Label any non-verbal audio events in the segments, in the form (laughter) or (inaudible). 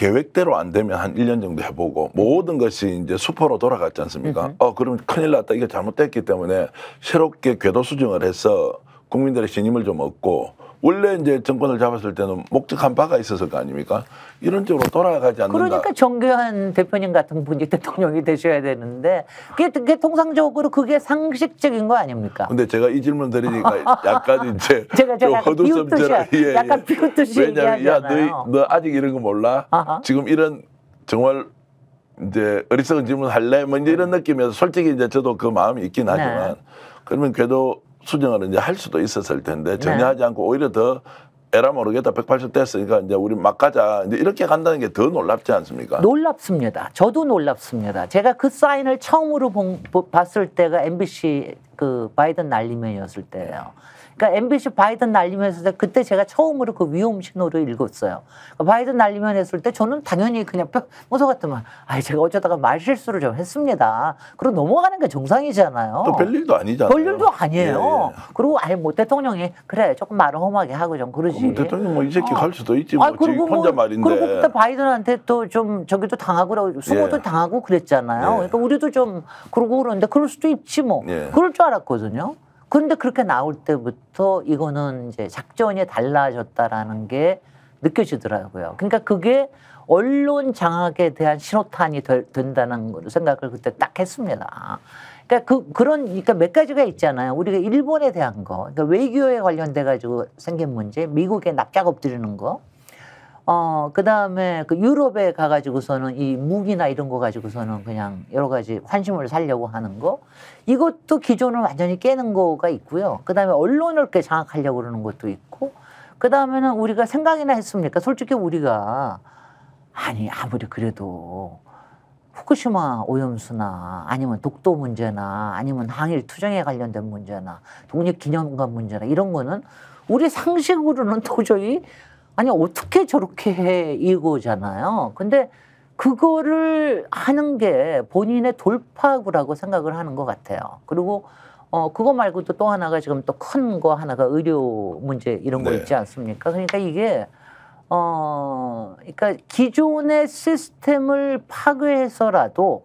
계획대로 안 되면 한 1년 정도 해보고 모든 것이 이제 수포로 돌아갔지 않습니까? 어, 그럼 큰일 났다. 이거 잘못됐기 때문에 새롭게 궤도 수정을 해서 국민들의 신임을 좀 얻고 원래 이제 정권을 잡았을 때는 목적한 바가 있었을 거 아닙니까? 이런 쪽으로 돌아가지 않는다. 그러니까 정교한 대표님 같은 분이 대통령이 되셔야 되는데 그게, 통상적으로 그게 상식적인 거 아닙니까? 근데 제가 이 질문 드리니까 (laughs) 약간 이제 제가 제가 허드슨처럼 예, 약간 예. 비웃듯이 왜냐하면 야너 너 아직 이런 거 몰라? 아하. 지금 이런 정말 이제 어리석은 질문 할래? 뭐 이제 이런 음. 느낌에서 솔직히 이제 저도 그 마음이 있긴 네. 하지만 네. 그러면 그래도 수정을 이제 할 수도 있었을 텐데 네. 정리 하지 않고 오히려 더 에라 모르겠다 180 됐으니까 이제 우리 막 가자 이제 이렇게 간다는 게 더 놀랍지 않습니까? 놀랍습니다. 저도 놀랍습니다. 제가 그 사인을 처음으로 본, 봤을 때가 MBC 그 바이든 날리면이었을 때예요. 그러니까 MBC 바이든 날리면서 그때 제가 처음으로 그 위험 신호를 읽었어요. 그러니까 바이든 날리면 했을 때 저는 당연히 그냥 무서 같으면 아 제가 어쩌다가 말 실수를 좀 했습니다. 그리고 넘어가는 게 정상이잖아요. 또 별일도 아니잖아요. 별일도 아니에요. 예, 예. 그리고 아예 뭐 대통령이 그래 조금 말을 험하게 하고 좀 그러지. 대통령 뭐 이 새끼 어. 수도 있지 뭐 아, 그리고 뭐, 혼자 말인데. 그리고 그때 바이든한테 또 좀 저기도 당하고 그러고 수고도 예. 당하고 그랬잖아요. 예. 그러니까 우리도 좀 그러고 그러는데 그럴 수도 있지 뭐. 예. 그럴 줄 알았거든요. 그런데 그렇게 나올 때부터 이거는 이제 작전이 달라졌다라는 게 느껴지더라고요. 그러니까 그게 언론 장악에 대한 신호탄이 될, 된다는 생각을 그때 딱 했습니다. 그러니까 그 그런 그러니까 몇 가지가 있잖아요. 우리가 일본에 대한 거, 그러니까 외교에 관련돼 가지고 생긴 문제, 미국에 납작 엎드리는 거, 어, 그다음에 그 유럽에 가가지고서는 이 무기나 이런 거 가지고서는 그냥 여러 가지 환심을 살려고 하는 거 이것도 기존을 완전히 깨는 거가 있고요. 그다음에 언론을 이렇게 장악하려고 그러는 것도 있고 그다음에는 우리가 생각이나 했습니까? 솔직히 우리가 아니 아무리 그래도 후쿠시마 오염수나 아니면 독도 문제나 아니면 항일 투쟁에 관련된 문제나 독립기념관 문제나 이런 거는 우리 상식으로는 (laughs) 도저히 아니 어떻게 저렇게 해 이거잖아요. 근데 그거를 하는 게 본인의 돌파구라고 생각을 하는 것 같아요. 그리고 어 그거 말고도 또 하나가 지금 또 큰 거 하나가 의료 문제 이런 거 네. 있지 않습니까? 그러니까 이게 어 그러니까 기존의 시스템을 파괴해서라도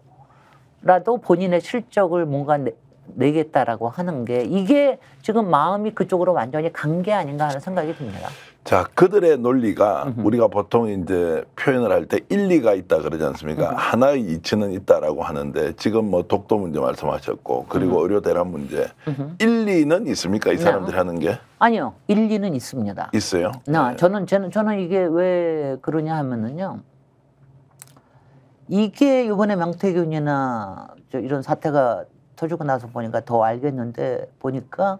라도 본인의 실적을 뭔가 내, 내겠다라고 하는 게 이게 지금 마음이 그쪽으로 완전히 간 게 아닌가 하는 생각이 듭니다. 자, 그들의 논리가 음흠. 우리가 보통 이제 표현을 할 때 일리가 있다 그러지 않습니까? 음흠. 하나의 이치는 있다라고 하는데 지금 뭐 독도 문제 말씀하셨고 그리고 음흠. 의료 대란 문제 일리는 있습니까? 이 네. 사람들이 네. 하는 게? 아니요. 일리는 있습니다. 있어요? 나 네. 저는 저는 저는 이게 왜 그러냐 하면은요. 이게 이번에 명태균이나 저 이런 사태가 터지고 나서 보니까 더 알겠는데 보니까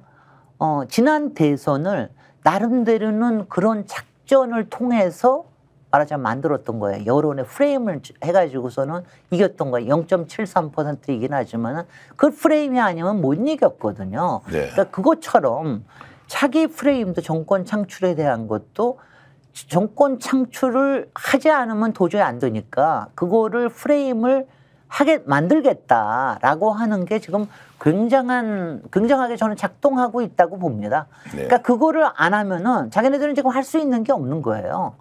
어, 지난 대선을 나름대로는 그런 작전을 통해서 말하자면 만들었던 거예요. 여론의 프레임을 해가지고서는 이겼던 거예요. 0.73%이긴 하지만 그 프레임이 아니면 못 이겼거든요. 네. 그러니까 그것처럼 차기 프레임도 정권 창출에 대한 것도 정권 창출을 하지 않으면 도저히 안 되니까 그거를 프레임을 하게 만들겠다라고 하는 게 지금 굉장한 굉장하게 저는 작동하고 있다고 봅니다. 네. 그러니까 그거를 안 하면은 자기네들은 지금 할 수 있는 게 없는 거예요.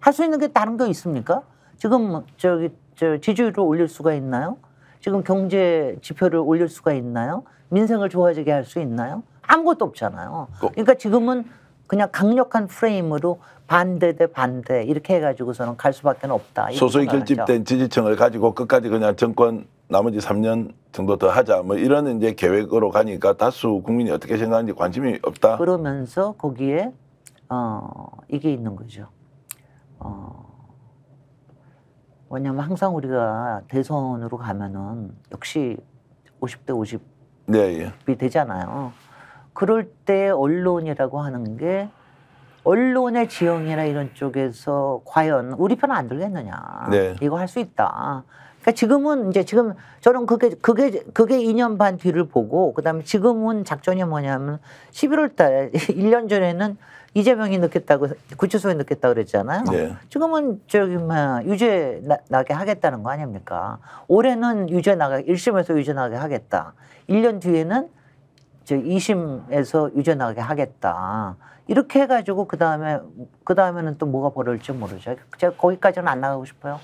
할 수 있는 게 다른 게 있습니까? 지금 저기 저 지지율을 올릴 수가 있나요? 지금 경제 지표를 올릴 수가 있나요? 민생을 좋아지게 할 수 있나요? 아무것도 없잖아요. 어. 그러니까 지금은 그냥 강력한 프레임으로 반대 대 반대 이렇게 해가지고서는 갈 수밖에 없다. 소수의 결집된 지지층을 가지고 끝까지 그냥 정권 나머지 3년 정도 더 하자 뭐 이런 이제 계획으로 가니까 다수 국민이 어떻게 생각하는지 관심이 없다. 그러면서 거기에 어 이게 있는 거죠. 어 왜냐면 항상 우리가 대선으로 가면은 역시 50대 50이 네, 예. 되잖아요. 그럴 때 언론이라고 하는 게 언론의 지형이나 이런 쪽에서 과연 우리 편 안 들겠느냐. 네. 이거 할 수 있다. 그러니까 지금은 이제 지금 저는 그게 그게 그게 2년 반 뒤를 보고 그다음에 지금은 작전이 뭐냐면 11월 달에 1년 전에는 이재명이 넣겠다고 구치소에 넣겠다 고 그랬잖아요. 네. 지금은 저기 뭐 유죄 나, 나게 하겠다는 거 아닙니까? 올해는 유죄 나가 1심에서 유죄 나게 하겠다. 1년 뒤에는 저 2심에서 유죄나게 하겠다. 이렇게 해가지고 그 다음에 그 다음에는 또 뭐가 벌어질지 모르죠. 제가 거기까지는 안 나가고 싶어요.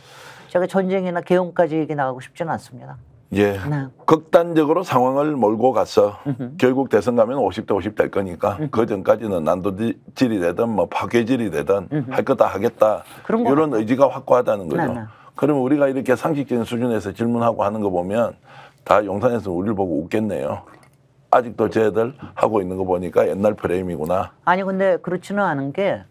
제가 전쟁이나 개엄까지 얘기 나가고 싶지는 않습니다. 예. 네. 극단적으로 상황을 몰고 가서 결국 대선 가면 50대 50 될 거니까 그 전까지는 난도질이 되든 뭐 파괴질이 되든 할 거다 하겠다 이런 거. 의지가 확고하다는 거죠. 네, 네. 그러면 우리가 이렇게 상식적인 수준에서 질문하고 하는 거 보면 다 용산에서 우리를 보고 웃겠네요. 아직도 쟤들 하고 있는 거 보니까 옛날 프레임이구나. 아니 근데 그렇지는 않은 게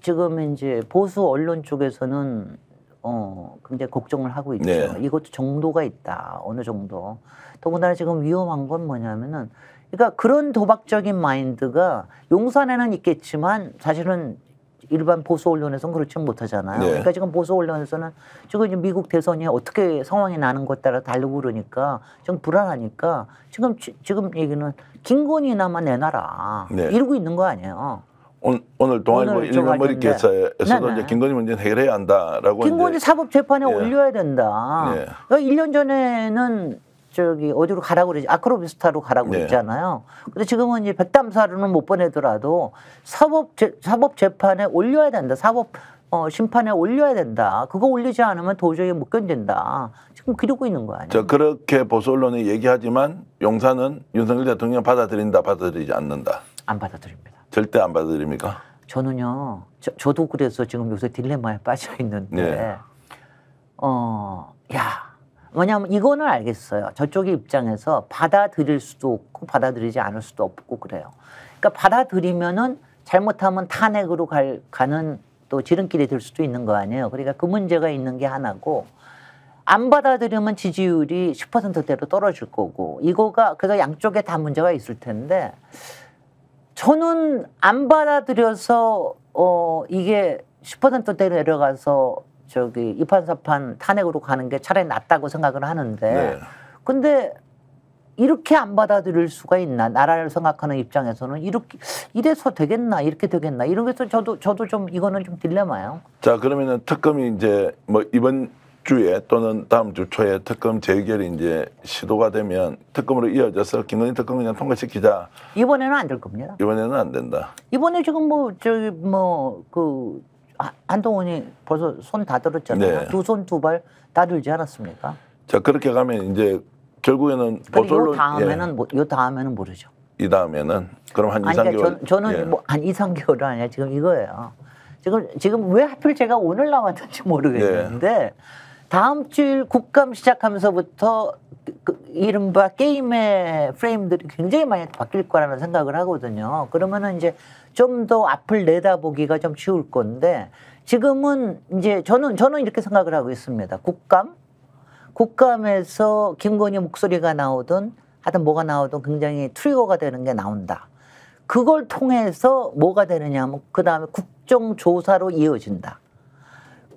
지금 이제 보수 언론 쪽에서는 어 굉장히 걱정을 하고 있죠. 네. 이것도 정도가 있다. 어느 정도. 더군다나 지금 위험한 건 뭐냐면은 그러니까 그런 도박적인 마인드가 용산에는 있겠지만 사실은 일반 보수 언론에서는 그렇지 못하잖아요. 네. 그러니까 지금 보수 언론에서는 지금 미국 대선이 어떻게 상황이 나는 것 따라 다르고 그러니까 좀 불안하니까 지금 지금 얘기는 김건희나마 내놔라 네. 이러고 있는 거 아니에요. 오늘, 동아일보 일간머리 기사에서도 네, 네. 이제 김건희 문제는 해결해야 한다라고 김건희 사법 재판에 예. 올려야 된다. 네. 1년 그러니까 전에는 저기 어디로 가라고 그러지 아크로비스타로 가라고 네. 그랬잖아요. 근데 지금은 이제 백담사로는 못 보내더라도 사법 제, 사법 재판에 올려야 된다. 사법 어, 심판에 올려야 된다. 그거 올리지 않으면 도저히 못 견딘다. 지금 그러고 있는 거 아니에요? 자, 그렇게 보수 언론이 얘기하지만 용산은 윤석열 대통령 받아들인다, 받아들이지 않는다. 안 받아들입니다. 절대 안 받아들입니까? 저는요, 저, 저도 그래서 지금 요새 딜레마에 빠져 있는데, 네. 어, 야, 왜냐하면 이거는 알겠어요. 저쪽의 입장에서 받아들일 수도 없고 받아들이지 않을 수도 없고 그래요. 그러니까 받아들이면은 잘못하면 탄핵으로 갈, 가는 또 지름길이 될 수도 있는 거 아니에요. 그러니까 그 문제가 있는 게 하나고 안 받아들이면 지지율이 10%대로 떨어질 거고 이거가 그래서 양쪽에 다 문제가 있을 텐데 저는 안 받아들여서 어 이게 10%대로 내려가서 저기 이판사판 탄핵으로 가는 게 차라리 낫다고 생각을 하는데 네. 근데 이렇게 안 받아들일 수가 있나 나라를 생각하는 입장에서는 이렇게 이래서 되겠나 이렇게 되겠나 이런 게서 저도 저도 좀 이거는 좀 딜레마예요. 자 그러면은 특검이 이제 뭐 이번 주에 또는 다음 주 초에 특검 재결이 이제 시도가 되면 특검으로 이어져서 김건희 특검 그냥 통과시키자. 이번에는 안 될 겁니다. 이번에는 안 된다. 이번에 지금 뭐 저기 뭐그 아, 한동훈이 벌써 손 다 들었잖아요. 네. 두손 두 발 다 들지 않았습니까? 자 그렇게 가면 이제 결국에는 보솔로 다음에는 예. 뭐, 이 다음에는 모르죠. 이 다음에는 그럼 한 2, 아니, 3개월. 그러니까 니 저, 는 예. 뭐한 2, 3개월은 아니야. 지금 이거예요. 지금 지금 왜 하필 제가 오늘 나왔는지 모르겠는데 예. 다음 주일 국감 시작하면서부터 그, 그 이른바 게임의 프레임들이 굉장히 많이 바뀔 거라는 생각을 하거든요. 그러면은 이제 좀 더 앞을 내다보기가 좀 쉬울 건데 지금은 이제 저는 저는 이렇게 생각을 하고 있습니다. 국감 국감에서 김건희 목소리가 나오든 하여튼 뭐가 나오든 굉장히 트리거가 되는 게 나온다. 그걸 통해서 뭐가 되느냐 하면 그 다음에 국정조사로 이어진다.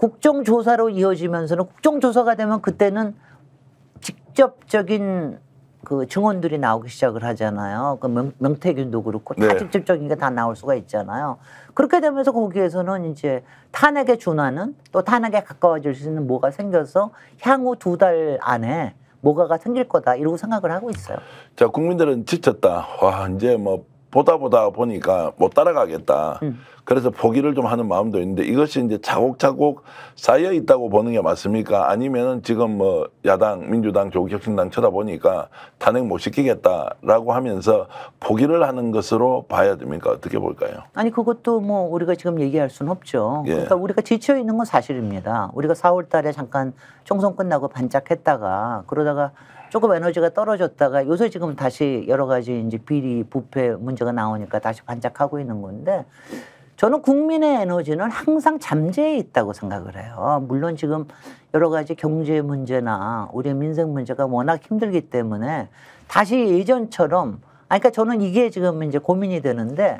국정조사로 이어지면서는 국정조사가 되면 그때는 직접적인 그 증언들이 나오기 시작을 하잖아요. 그 명, 명태균도 그렇고 다 네. 직접적인 게 다 나올 수가 있잖아요. 그렇게 되면서 거기에서는 이제 탄핵에 준하는 또 탄핵에 가까워질 수 있는 뭐가 생겨서 향후 두 달 안에 뭐가가 생길 거다 이러고 생각을 하고 있어요. 자 국민들은 지쳤다. 와 이제 뭐 보다 보다 보니까 못 따라가겠다. 음. 그래서 포기를 좀 하는 마음도 있는데 이것이 이제 차곡차곡 쌓여 있다고 보는 게 맞습니까? 아니면은 지금 뭐 야당, 민주당, 조국혁신당 쳐다보니까 탄핵 못 시키겠다라고 하면서 포기를 하는 것으로 봐야 됩니까? 어떻게 볼까요? 아니 그것도 뭐 우리가 지금 얘기할 수는 없죠. 예. 그러니까 우리가 지쳐 있는 건 사실입니다. 우리가 4월 달에 잠깐 총선 끝나고 반짝했다가 그러다가 조금 에너지가 떨어졌다가 요새 지금 다시 여러 가지 이제 비리 부패 문제가 나오니까 다시 반짝하고 있는 건데 저는 국민의 에너지는 항상 잠재해 있다고 생각을 해요. 물론 지금 여러 가지 경제 문제나 우리 민생 문제가 워낙 힘들기 때문에 다시 예전처럼 아 그러니까 저는 이게 지금 이제 고민이 되는데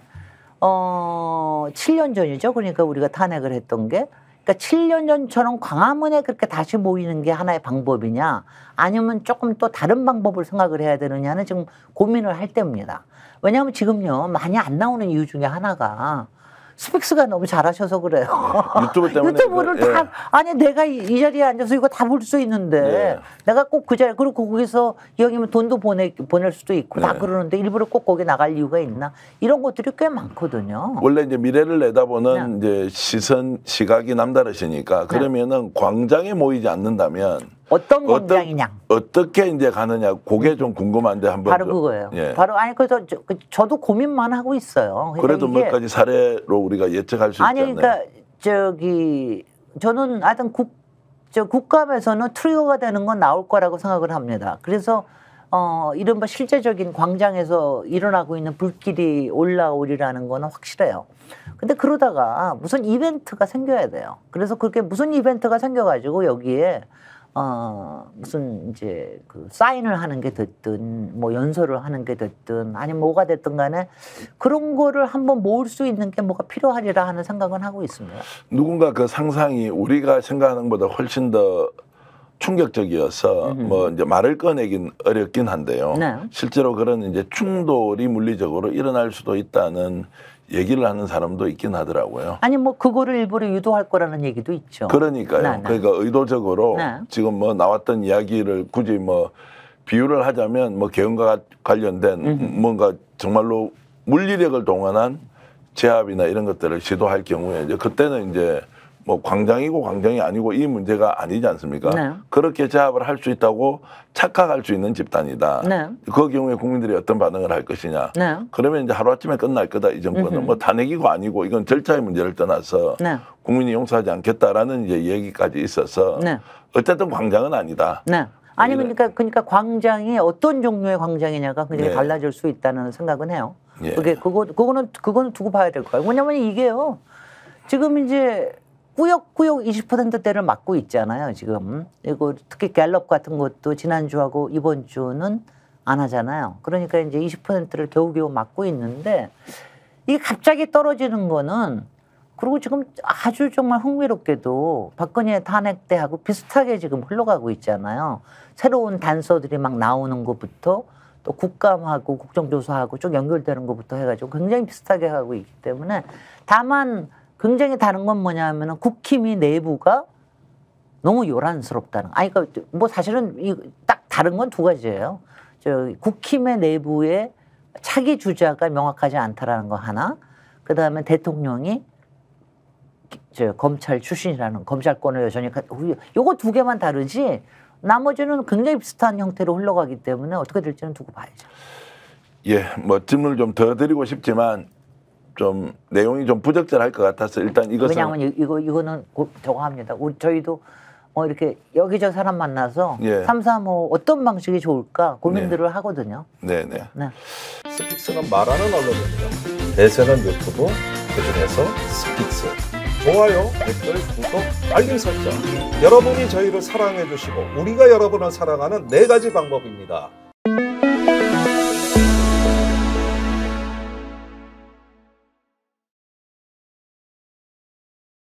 어 7년 전이죠. 그러니까 우리가 탄핵을 했던 게 그러니까 7년 전처럼 광화문에 그렇게 다시 모이는 게 하나의 방법이냐 아니면 조금 또 다른 방법을 생각을 해야 되느냐는 지금 고민을 할 때입니다. 왜냐하면 지금요 많이 안 나오는 이유 중에 하나가 스펙스가 너무 잘하셔서 그래요. 네. 유튜브 때문에. 유튜브를 그, 다 예. 아니 내가 이, 이 자리에 앉아서 이거 다 볼 수 있는데 예. 내가 꼭 그 자리 그리고 거기서 여기면 돈도 보내 보낼 수도 있고 예. 그러는데 일부러 꼭 거기 나갈 이유가 있나 이런 것들이 꽤 많거든요. 원래 이제 미래를 내다보는 네. 이제 시선 시각이 남다르시니까 그러면은 네. 광장에 모이지 않는다면. 어떤 공장이냐. 어떤, 어떻게 이제 가느냐. 그게 음. 좀 궁금한데 한번. 바로 좀. 그거예요. 예. 바로 아니 그래서 저, 그 저도 고민만 하고 있어요. 그러니까 그래도 몇 가지 사례로 우리가 예측할 수 아니, 있잖아요. 그러니까 저기 저는 하여튼 국, 저 국감에서는 트리거가 되는 건 나올 거라고 생각을 합니다. 그래서 어, 이른바 실제적인 광장에서 일어나고 있는 불길이 올라오리라는 거는 확실해요. 근데 그러다가 무슨 이벤트가 생겨야 돼요. 그래서 그렇게 무슨 이벤트가 생겨가지고 여기에 어, 무슨 이제 그 사인을 하는 게 됐든 뭐 연설을 하는 게 됐든 아니면 뭐가 됐든 간에 그런 거를 한번 모을 수 있는 게 뭐가 필요하리라 하는 생각은 하고 있습니다. 누군가 그 상상이 우리가 생각하는 것보다 훨씬 더 충격적이어서 음흠. 뭐 이제 말을 꺼내긴 어렵긴 한데요. 네. 실제로 그런 이제 충돌이 물리적으로 일어날 수도 있다는 얘기를 하는 사람도 있긴 하더라고요. 아니 뭐 그거를 일부러 유도할 거라는 얘기도 있죠. 그러니까요. 나, 나. 그러니까 의도적으로 나. 지금 뭐 나왔던 이야기를 굳이 뭐 비유를 하자면 뭐 개헌과 관련된 음흠. 뭔가 정말로 물리력을 동원한 제압이나 이런 것들을 시도할 경우에 이제 그때는 이제 뭐 광장이고 광장이 아니고 이 문제가 아니지 않습니까? 네. 그렇게 제압을 할 수 있다고 착각할 수 있는 집단이다. 네. 그 경우에 국민들이 어떤 반응을 할 것이냐. 네. 그러면 이제 하루아침에 끝날 거다 이 정권은 음흠. 뭐단핵이고 아니고 이건 절차의 문제를 떠나서 네. 국민이 용서하지 않겠다라는 이제 얘기까지 있어서 네. 어쨌든 광장은 아니다. 네. 아니 그러니까 그러니까 광장이 어떤 종류의 광장이냐가 굉장히 달라질 수 있다는 생각은 해요. 예. 그게 그거 그거는 그거는 두고 봐야 될 거예요. 왜냐면 이게요. 지금 이제 꾸역꾸역 20%대를 맞고 있잖아요, 지금. 그리고 특히 갤럽 같은 것도 지난주하고 이번 주는 안 하잖아요. 그러니까 이제 20%를 겨우겨우 맞고 있는데 이게 갑자기 떨어지는 거는 그리고 지금 아주 정말 흥미롭게도 박근혜 탄핵 때하고 비슷하게 지금 흘러가고 있잖아요. 새로운 단서들이 막 나오는 것부터 또 국감하고 국정조사하고 쭉 연결되는 것부터 해가지고 굉장히 비슷하게 하고 있기 때문에 다만 굉장히 다른 건 뭐냐면 하은 국힘이 내부가 너무 요란스럽다는. 아니, 그러니까 뭐 사실은 이 딱 다른 건 두 가지예요. 저 국힘의 내부에 차기 주자가 명확하지 않다라는 거 하나. 그 다음에 대통령이 저 검찰 출신이라는 검찰권을 여전히 요거 두 개만 다르지 나머지는 굉장히 비슷한 형태로 흘러가기 때문에 어떻게 될지는 두고 봐야죠. 예, 뭐 질문을 좀 더 드리고 싶지만 좀 내용이 좀 부적절할 것 같아서 일단 이것은 왜냐하면 이거 이거는 고, 저거 합니다. 우리 저희도 뭐 이렇게 여기저 사람 만나서 예. 삼삼오 어떤 방식이 좋을까 고민들을 네. 하거든요. 네네. 네. 네. 스픽스는 말하는 언론입니다. 대세는 유튜브 그중에서 스픽스. 좋아요, 댓글, 구독, 알림 설정. 여러분이 저희를 사랑해 주시고 우리가 여러분을 사랑하는 네 가지 방법입니다.